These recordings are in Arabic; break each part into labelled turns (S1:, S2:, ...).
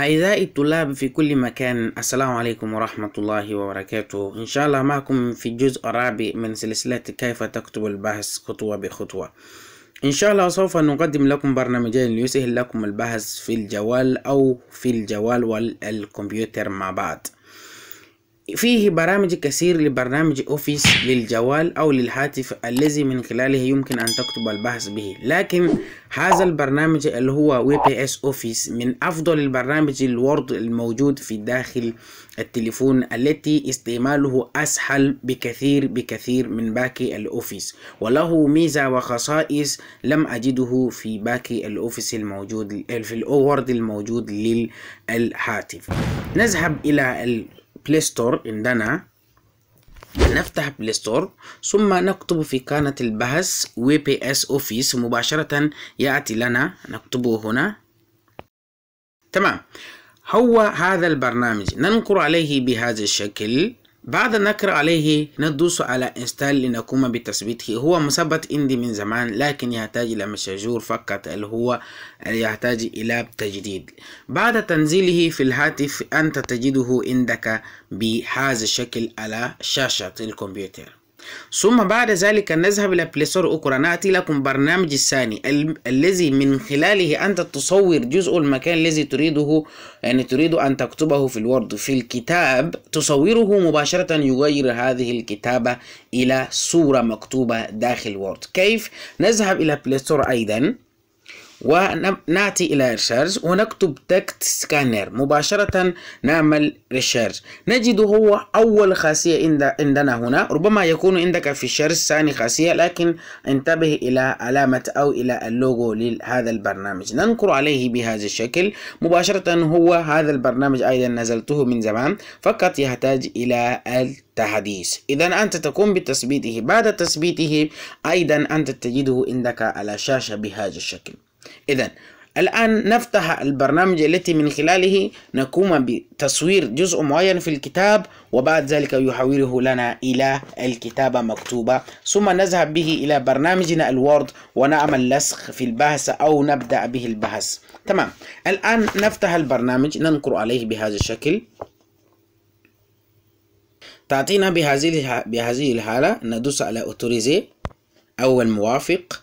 S1: أعزائي الطلاب في كل مكان السلام عليكم ورحمة الله وبركاته إن شاء الله معكم في الجزء الرابع من سلسلة كيف تكتب البحث خطوة بخطوة إن شاء الله سوف نقدم لكم برنامجين ليسهل لكم البحث في الجوال أو في الجوال والكمبيوتر مع بعض فيه برامج كثير لبرنامج أوفيس للجوال أو للهاتف الذي من خلاله يمكن أن تكتب البحث به لكن هذا البرنامج اللي هو وي بي اس أوفيس من أفضل البرامج الوورد الموجود في داخل التليفون التي استعماله أسهل بكثير بكثير من باقي الأوفيس وله ميزة وخصائص لم أجده في باقي الأوفيس الموجود في الوورد الموجود للهاتف نذهب إلى بلاي ستور عندنا نفتح بلاي ستور ثم نكتب في خانة البحث وي بي اس اوفيس مباشرة يأتي لنا نكتبه هنا تمام هو هذا البرنامج ننقر عليه بهذا الشكل بعد النكر عليه ندوس على انستال لنقوم بتثبيته هو مثبت عندي من زمان لكن يحتاج إلى مشاجور فقط اللي هو يحتاج إلى تجديد بعد تنزيله في الهاتف أنت تجده عندك بهذا الشكل على شاشة الكمبيوتر ثم بعد ذلك نذهب إلى بلاي ستور أخرى نأتي لكم برنامج الثاني ال الذي من خلاله أنت تصور جزء المكان الذي تريده يعني تريد أن تكتبه في الورد في الكتاب تصوره مباشرة يغير هذه الكتابة إلى صورة مكتوبة داخل وورد كيف؟ نذهب إلى بلاي ستور أيضا وناتي إلى ريشارج ونكتب تكت سكانر مباشرة نعمل ريشارج نجد هو أول خاصية عندنا هنا ربما يكون عندك في الشرج ثاني خاصية لكن انتبه إلى علامة أو إلى اللوجو لهذا البرنامج ننقر عليه بهذا الشكل مباشرة هو هذا البرنامج أيضا نزلته من زمان فقط يحتاج إلى التحديث إذا أنت تقوم بتثبيته بعد تثبيته أيضا أنت تجده عندك على شاشة بهذا الشكل إذا الآن نفتح البرنامج التي من خلاله نقوم بتصوير جزء معين في الكتاب وبعد ذلك يحوله لنا إلى الكتابة مكتوبة ثم نذهب به إلى برنامجنا الوورد ونعمل لسخ في البحث أو نبدأ به البحث تمام الآن نفتح البرنامج ننقر عليه بهذا الشكل تعطينا بهذه بهذه الحالة ندوس على أوتوريزي أو الموافق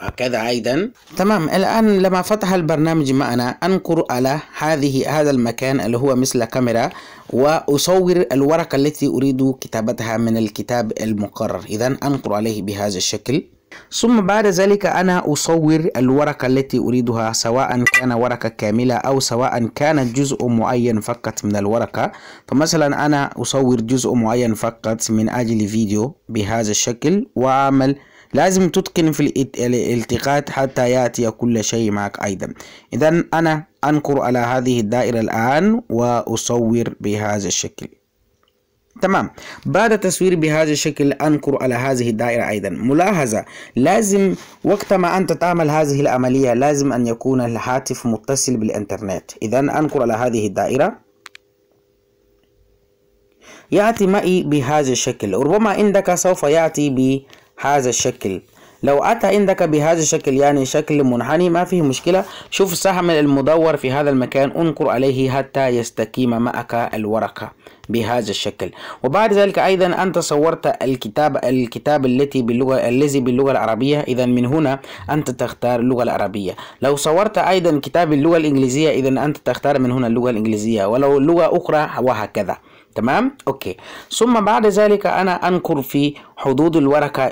S1: هكذا أيضا تمام الآن لما فتح البرنامج معنا أنقر على هذه هذا المكان اللي هو مثل كاميرا وأصور الورقة التي أريد كتابتها من الكتاب المقرر إذا أنقر عليه بهذا الشكل ثم بعد ذلك أنا أصور الورقة التي أريدها سواء كان ورقة كاملة أو سواء كان جزء معين فقط من الورقة فمثلا أنا أصور جزء معين فقط من أجل فيديو بهذا الشكل وأعمل لازم تتقن في يعني الالتقاط حتى يأتي كل شيء معك أيضا إذا أنا أنقر على هذه الدائرة الآن وأصور بهذا الشكل تمام بعد تصوير بهذا الشكل أنقر على هذه الدائرة أيضا ملاحظة لازم وقت ما أنت تعمل هذه العملية لازم أن يكون الهاتف متصل بالإنترنت إذا أنقر على هذه الدائرة يأتي معي بهذا الشكل ربما عندك سوف يأتي هذا الشكل لو أتى عندك بهذا الشكل يعني شكل منحني ما فيه مشكلة شوف السهم المدور في هذا المكان انقر عليه حتى يستقيم معك الورقة بهذا الشكل وبعد ذلك أيضا أنت صورت الكتاب الكتاب التي باللغة الذي باللغة العربية إذا من هنا أنت تختار اللغة العربية لو صورت أيضا كتاب اللغة الإنجليزية إذا أنت تختار من هنا اللغة الإنجليزية ولو لغة أخرى وهكذا تمام اوكي ثم بعد ذلك انا انكر في حدود الورقه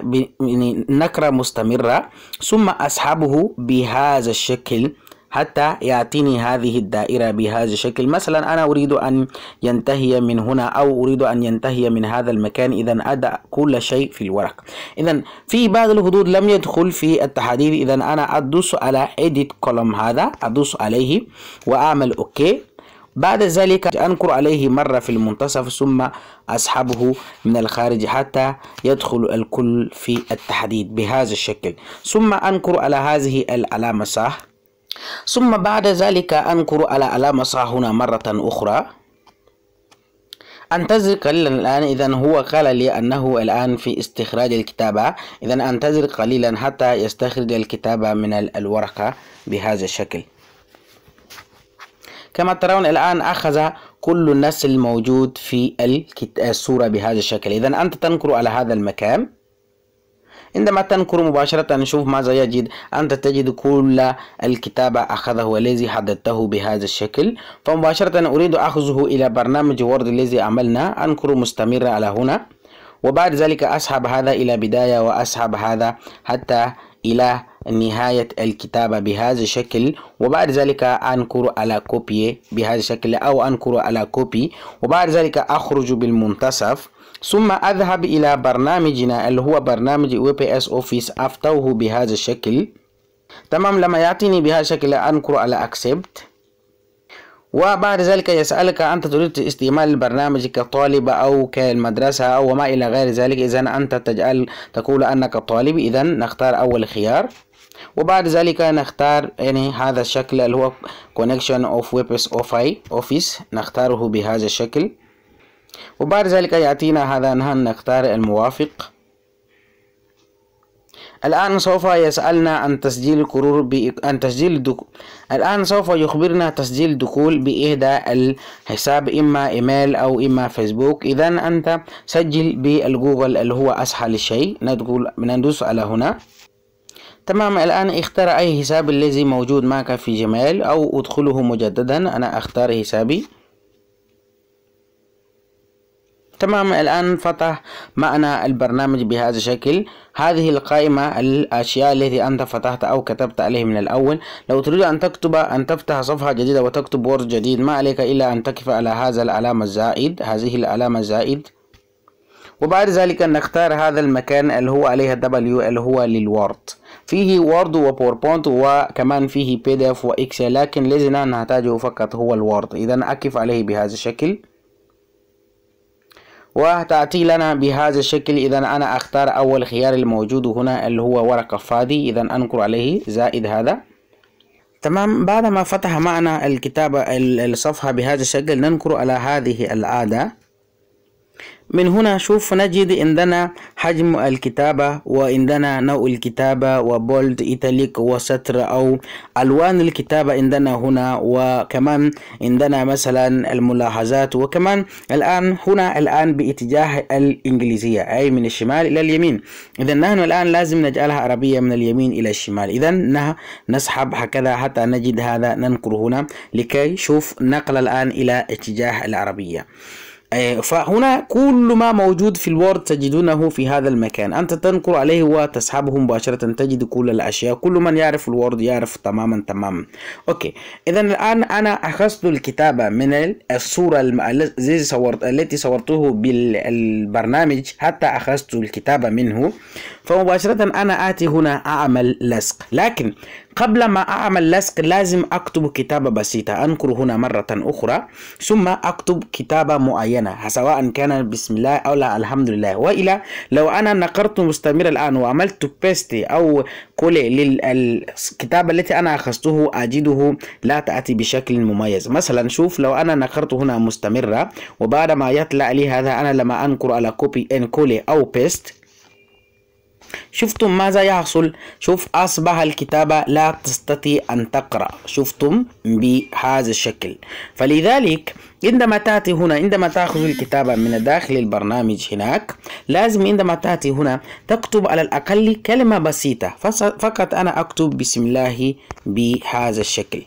S1: يعني نكره مستمره ثم اسحبه بهذا الشكل حتى يعطيني هذه الدائرة بهذا الشكل مثلا أنا أريد أن ينتهي من هنا أو أريد أن ينتهي من هذا المكان إذا أدى كل شيء في الورق إذا في بعض الحدود لم يدخل في التحديد إذا أنا أدوس على edit column هذا أدوس عليه وأعمل أوكي بعد ذلك أنكر عليه مرة في المنتصف ثم أسحبه من الخارج حتى يدخل الكل في التحديد بهذا الشكل ثم أنكر على هذه العلامة صح ثم بعد ذلك أنكر على علامة صح هنا مرة أخرى أنتظر قليلا الآن إذا هو قال لي أنه الآن في استخراج الكتابة إذا أنتظر قليلا حتى يستخرج الكتابة من الورقة بهذا الشكل كما ترون الآن أخذ كل النسل الموجود في الصورة بهذا الشكل إذا أنت تنكر على هذا المكان عندما تنكر مباشرة نشوف ماذا يجد أنت تجد كل الكتابة أخذه الذي حددته بهذا الشكل فمباشرة أريد أخذه إلى برنامج وورد الذي عملنا أنكر مستمرة على هنا وبعد ذلك أسحب هذا إلى بداية وأسحب هذا حتى إلى نهاية الكتابة بهذا الشكل وبعد ذلك أنكر على كوبي بهذا الشكل أو أنكر على كوبي وبعد ذلك أخرج بالمنتصف ثم أذهب إلى برنامجنا اللي هو برنامج WPS Office أفتوه بهذا الشكل تمام لما يعطيني بهذا الشكل أنكر على Accept وبعد ذلك يسألك أنت تريد استعمال البرنامج كطالب أو كالمدرسة أو ما إلى غير ذلك إذا أنت تجعل تقول أنك طالب إذا نختار أول خيار وبعد ذلك نختار يعني هذا الشكل اللي هو connection of webs office نختاره بهذا الشكل وبعد ذلك يأتينا هذا نحن نختار الموافق الآن سوف يسألنا عن تسجيل القرور ب... عن تسجيل الدخول الآن سوف يخبرنا تسجيل الدخول بإحدى الحساب إما إيميل أو إما فيسبوك إذا أنت سجل بالجوجل اللي هو أسهل شيء ندخل ندوس على هنا تمام الآن اختار أي حساب الذي موجود معك في جيميل أو أدخله مجددا أنا أختار حسابي تمام الآن فتح معنا البرنامج بهذا الشكل هذه القائمة الأشياء التي أنت فتحت أو كتبت عليه من الأول لو تريد أن تكتب أن تفتح صفحة جديدة وتكتب وورد جديد ما عليك إلا أن تقف على هذا العلامة الزائد هذه العلامة الزائد وبعد ذلك نختار هذا المكان اللي هو عليها W اللي هو للوورد فيه وورد وبوربونت وكمان فيه بي دي اف واكسل لكن لازلنا نحتاجه فقط هو الوورد اذا اكف عليه بهذا الشكل وتعطي لنا بهذا الشكل إذا أنا أختار أول خيار الموجود هنا اللي هو ورقة فاضي إذا أنقر عليه زائد هذا تمام بعد ما فتح معنا الكتابة الصفحة بهذا الشكل ننقر على هذه العادة من هنا شوف نجد عندنا حجم الكتابة وعندنا نوع الكتابة وبولد إيتاليك وستر أو ألوان الكتابة عندنا هنا وكمان عندنا مثلا الملاحظات وكمان الآن هنا الآن باتجاه الإنجليزية أي من الشمال إلى اليمين إذا نحن الآن لازم نجعلها عربية من اليمين إلى الشمال إذا نسحب هكذا حتى نجد هذا ننقل هنا لكي شوف نقل الآن إلى اتجاه العربية آه، فهنا كل ما موجود في الوورد تجدونه في هذا المكان أنت تنقر عليه وتسحبه مباشرة تجد كل الأشياء كل من يعرف الوورد يعرف تماما تماما أوكي إذا الآن أنا أخذت الكتابة من الصورة التي صورت التي صورته بالبرنامج حتى أخذت الكتابة منه فمباشرة أنا آتي هنا أعمل لصق لكن قبل ما أعمل لصق لازم أكتب كتابة بسيطة أنكر هنا مرة أخرى ثم أكتب كتابة معينة سواء كان بسم الله أو لا الحمد لله وإلى لو أنا نقرت مستمر الآن وعملت بيست أو كولي للكتابة التي أنا أخذته أجده لا تأتي بشكل مميز مثلا شوف لو أنا نقرت هنا مستمرة وبعد ما يطلع لي هذا أنا لما أنكر على كوبي إن كولي أو بيست شفتم ماذا يحصل شوف أصبح الكتابة لا تستطيع أن تقرأ شفتم بهذا الشكل فلذلك عندما تأتي هنا عندما تأخذ الكتابة من داخل البرنامج هناك لازم عندما تأتي هنا تكتب على الأقل كلمة بسيطة فقط أنا أكتب بسم الله بهذا الشكل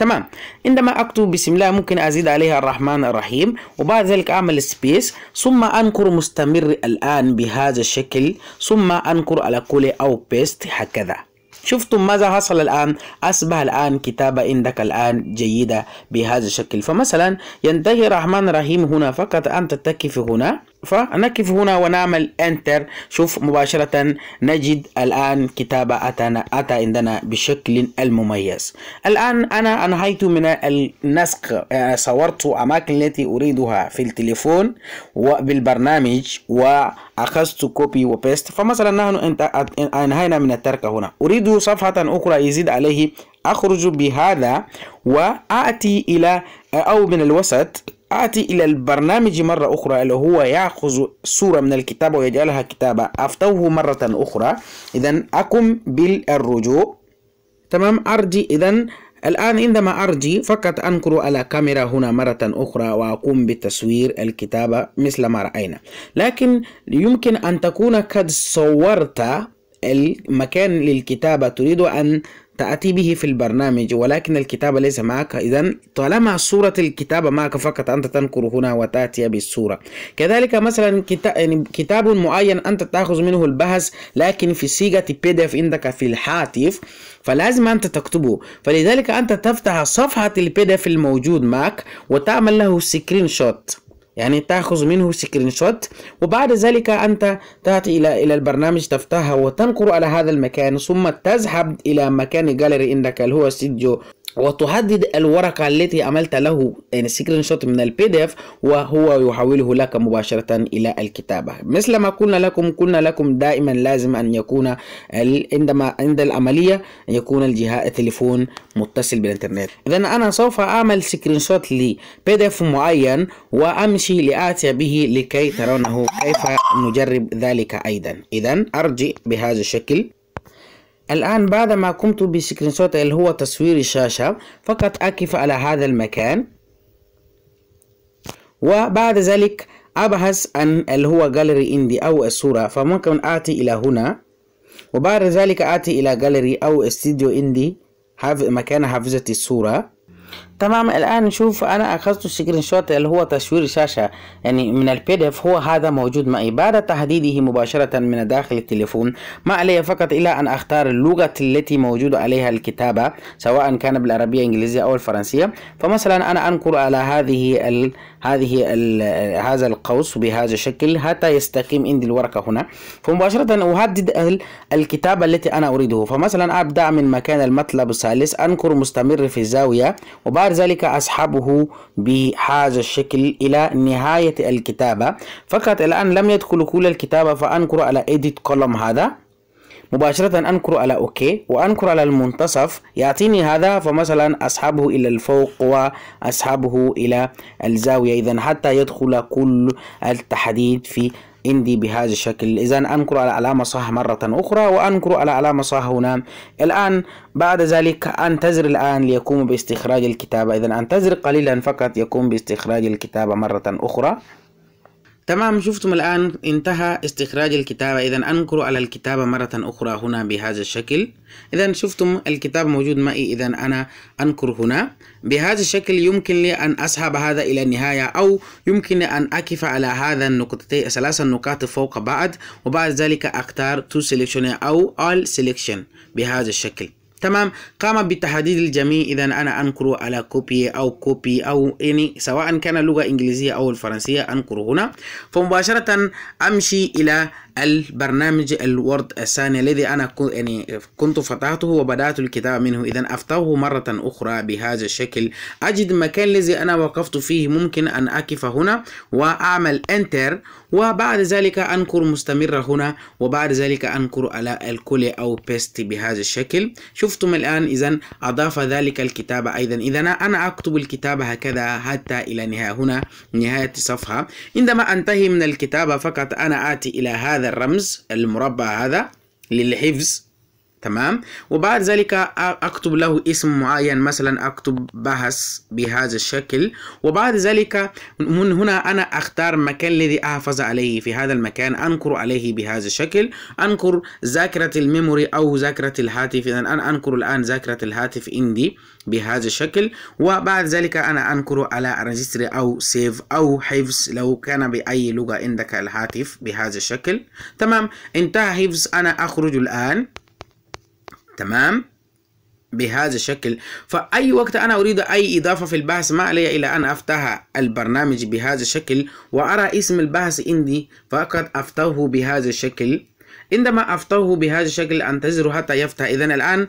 S1: تمام عندما أكتب بسم الله ممكن أزيد عليها الرحمن الرحيم وبعد ذلك أعمل سبيس ثم أنكر مستمر الآن بهذا الشكل ثم أنكر على كل أو بيست هكذا شفتم ماذا حصل الآن أصبح الآن كتابة عندك الآن جيدة بهذا الشكل فمثلا ينتهي الرحمن الرحيم هنا فقط أن تتكف هنا فنكف هنا ونعمل انتر شوف مباشرة نجد الآن كتابة أتى عندنا بشكل المميز الآن أنا أنهيت من النسق آه، صورت أماكن التي أريدها في التليفون وبالبرنامج وأخذت كوبي وبيست فمثلا نحن أنهينا من الترك هنا أريد صفحة أخرى يزيد عليه أخرج بهذا وآتي إلى أو من الوسط آتي إلى البرنامج مرة أخرى اللي هو يأخذ صورة من الكتابة ويجعلها كتابة أفتوه مرة أخرى إذا أقوم بالرجوع تمام أرجي إذا الآن عندما أرجي فقط أنقر على كاميرا هنا مرة أخرى وأقوم بتصوير الكتابة مثل ما رأينا لكن يمكن أن تكون قد صورت المكان للكتابة تريد أن تأتي به في البرنامج ولكن الكتاب ليس معك إذا طالما صورة الكتاب معك فقط أنت تنكر هنا وتأتي بالصورة كذلك مثلا يعني كتاب معين أنت تأخذ منه البحث لكن في صيغة بي دي اف عندك في الهاتف فلازم أنت تكتبه فلذلك أنت تفتح صفحة البي دي اف الموجود معك وتعمل له سكرين شوت يعني تأخذ منه سكرين شوت وبعد ذلك أنت تأتي إلى إلى البرنامج تفتحه وتنقر على هذا المكان ثم تذهب إلى مكان جاليري عندك اللي هو استديو وتحدد الورقة التي عملت له يعني سكرين شوت من البي دي اف وهو يحوله لك مباشرة إلى الكتابة مثل ما قلنا لكم قلنا لكم دائما لازم أن يكون عندما عند العملية أن يكون الجهاز التليفون متصل بالإنترنت إذا أنا سوف أعمل سكرين شوت لبي دي اف معين وأمشي لآتي به لكي ترونه كيف نجرب ذلك أيضا إذا أرجع بهذا الشكل الآن بعد ما قمت بسكرين شوت اللي هو تصوير الشاشة فقط أقف على هذا المكان وبعد ذلك أبحث عن اللي هو جاليري إندي أو الصورة فممكن آتي إلى هنا وبعد ذلك آتي إلى جاليري أو استديو إندي مكان حافظة الصورة تمام الان نشوف انا اخذت السكرين شوت اللي هو تصوير شاشه يعني من البي دي اف هو هذا موجود معي بعد تحديده مباشره من داخل التليفون ما علي فقط الا ان اختار اللغه التي موجود عليها الكتابه سواء كان بالعربيه الانجليزيه او الفرنسيه فمثلا انا انقر على هذه هذه هذا القوس بهذا الشكل حتى يستقيم عندي الورقة هنا فمباشرة أهدد الكتابة التي أنا أريده فمثلا أبدأ من مكان المطلب الثالث أنكر مستمر في الزاوية وبعد ذلك أسحبه بهذا الشكل إلى نهاية الكتابة فقط الآن لم يدخل كل الكتابة فأنكر على edit column هذا مباشرة أنكر على أوكي وأنكر على المنتصف يعطيني هذا فمثلا أسحبه إلى الفوق وأسحبه إلى الزاوية إذا حتى يدخل كل التحديد في عندي بهذا الشكل إذا أنكر على علامة صح مرة أخرى وأنكر على علامة صح هنا الآن بعد ذلك أنتظر الآن ليقوم باستخراج الكتابة إذا أنتظر قليلا فقط يقوم باستخراج الكتابة مرة أخرى تمام شفتم الآن انتهى استخراج الكتابة إذا أنقر على الكتابة مرة أخرى هنا بهذا الشكل إذا شفتم الكتاب موجود معي إذا أنا أنقر هنا بهذا الشكل يمكن لي أن أسحب هذا إلى النهاية أو يمكن أن أكف على هذا النقطتين ثلاث نقاط فوق بعض وبعد ذلك أختار تو selection أو all selection بهذا الشكل تمام قام بتحديد الجميع اذا انا انكر على كوبي او كوبي او يعني سواء كان لغه انجليزيه او الفرنسيه انكر هنا فمباشره امشي الى البرنامج الوورد الثاني الذي أنا يعني كنت فتحته وبدأت الكتاب منه إذا أفتحه مرة أخرى بهذا الشكل أجد المكان الذي أنا وقفت فيه ممكن أن أقف هنا وأعمل انتر وبعد ذلك أنكر مستمرة هنا وبعد ذلك أنكر على الكولي أو بيست بهذا الشكل شفتم الآن إذا أضاف ذلك الكتاب أيضا إذا أنا أكتب الكتاب هكذا حتى إلى نهاية هنا نهاية الصفحة عندما أنتهي من الكتابة فقط أنا آتي إلى هذا هذا الرمز المربع هذا للحفظ تمام وبعد ذلك أكتب له اسم معين مثلا أكتب بحث بهذا الشكل وبعد ذلك من هنا أنا أختار مكان الذي أحفظ عليه في هذا المكان أنقر عليه بهذا الشكل أنقر ذاكرة الميموري أو ذاكرة الهاتف إذا أنا أنقر الآن ذاكرة الهاتف عندي بهذا الشكل وبعد ذلك أنا أنقر على ريجستري أو سيف أو حفظ لو كان بأي لغة عندك الهاتف بهذا الشكل تمام انتهى حفظ أنا أخرج الآن تمام بهذا الشكل فأي وقت أنا أريد أي إضافة في البحث ما علي إلا أن أفتح البرنامج بهذا الشكل وأرى اسم البحث عندي فقط أفتحه بهذا الشكل عندما أفتحه بهذا الشكل أنتظر حتى يفتح إذا الآن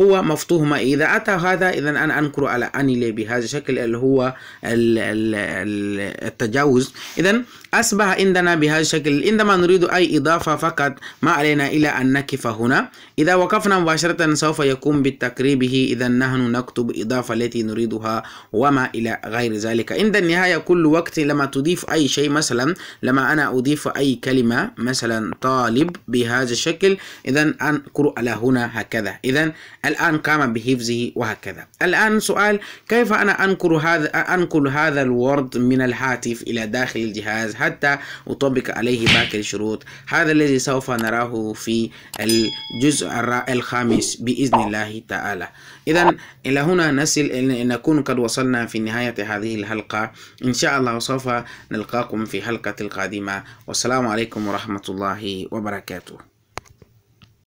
S1: هو مفتوح إذا أتى هذا إذا أنا أنكر على أنيلي بهذا الشكل اللي هو التجاوز إذا أصبح عندنا بهذا الشكل عندما نريد أي إضافة فقط ما علينا إلا أن نقف هنا إذا وقفنا مباشرة سوف يقوم بتقريبه إذا نحن نكتب إضافة التي نريدها وما إلى غير ذلك عند النهاية كل وقت لما تضيف أي شيء مثلا لما أنا أضيف أي كلمة مثلا طالب بهذا الشكل إذا أنكر على هنا هكذا إذا الآن قام بحفظه وهكذا الآن سؤال كيف أنا أنقل هذا أنقل هذا الورد من الهاتف إلى داخل الجهاز حتى أطبق عليه باقي الشروط هذا الذي سوف نراه في الجزء الخامس بإذن الله تعالى إذا إلى هنا نصل نكون قد وصلنا في نهاية هذه الحلقة إن شاء الله سوف نلقاكم في حلقة القادمة والسلام عليكم ورحمة الله وبركاته